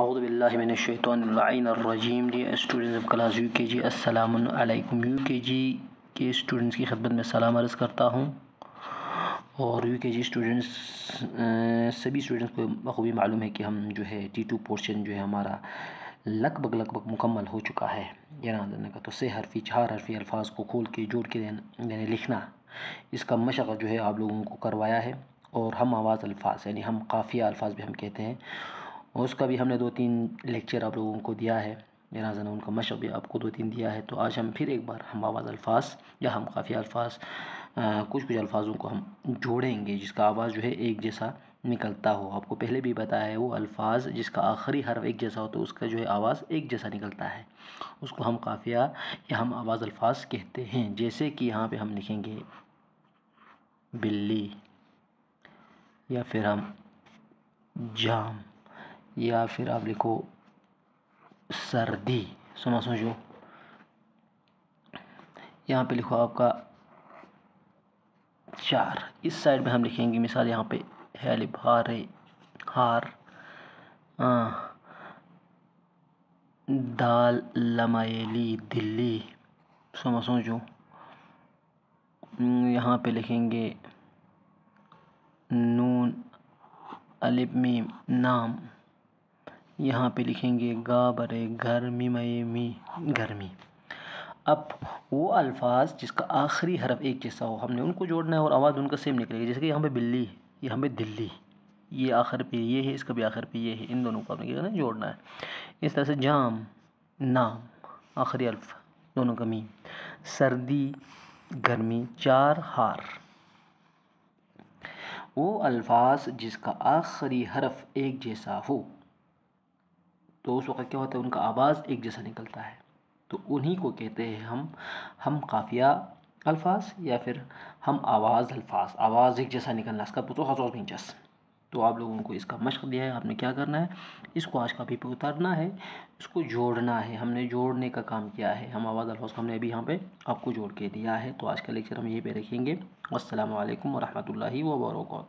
अवदबिल्लिमिनशैतरजीम dear students of class U K G असलकम you K जी के students की खदमत में सलाम अर्ज़ करता हूँ और यू के जी स्टूडेंट्स सभी स्टूडेंट्स को बखूबी मालूम है कि हम जो है टी टू पोर्शन जो है हमारा लगभग लगभग मुकम्मल हो चुका है यानी देने का तो से हरफी चार हरफी अल्फाज को खोल के जोड़ के यानी लिखना इसका मशक़ जो है आप लोगों को करवाया है और हम आवाज़ अल्फाज यानी हम काफ़िया अल्फाज भी हम कहते हैं और उसका भी हमने दो तीन लेक्चर आप लोगों को दिया है जनाजा उनका मशब भी आपको दो तीन दिया है तो आज हम फिर एक बार हम आवाज़ अल्फाज या हम काफ़ी अल्फाज कुछ कुछ अल्फाजों को हम जोड़ेंगे जिसका आवाज़ जो है एक जैसा निकलता हो आपको पहले भी बताया है वो अल्फाज जिसका आखिरी हर एक जैसा हो तो उसका जो है आवाज़ एक जैसा निकलता है उसको हम काफ़िया या हम आवाज़ अल्फाज कहते हैं जैसे कि यहाँ पे हम लिखेंगे बिल्ली या फिर हम जाम या फिर आप लिखो सर्दी सुना समझो यहाँ पे लिखो आपका चार इस साइड में हम लिखेंगे मिसाल यहाँ पे हेलिप हार हार दाल लमायली दिल्ली सुना समझो यहाँ पे लिखेंगे नून अलिप मीम नाम यहाँ पे लिखेंगे गा बरे गर्मी मई मी गर्मी अब वो अल्फाज जिसका आखिरी हरफ एक जैसा हो हमने उनको जोड़ना है और आवाज़ उनका सेम निकलेगी जैसे कि यहाँ पे बिल्ली यहाँ पे दिल्ली ये आखिर पे ये है इसका भी आखिर पे ये है इन दोनों को हमें क्या करना जोड़ना है इस तरह से जाम नाम आखिरी अल्फ दोनों का मीम सर्दी गर्मी चार हार वो अल्फाज जिसका आखिरी हरफ एक जैसा हो तो उस वक़्त क्या होता है उनका आवाज़ एक जैसा निकलता है तो उन्हीं को कहते हैं हम हम काफिया अल्फाज या फिर हम आवाज़ अल्फाज आवाज़ एक जैसा निकलना इसका पुतो हजौर मिनचस तो आप लोगों को इसका मशक दिया है आपने क्या करना है इसको आज कापी पे उतारना है इसको जोड़ना है हमने जोड़ने का काम किया है हम आवाज़ अल्फाज को हमने अभी यहाँ पर आपको जोड़ के दिया है तो आज का लेक्चर हम यहीं पर रखेंगे असल वरहमल वर्क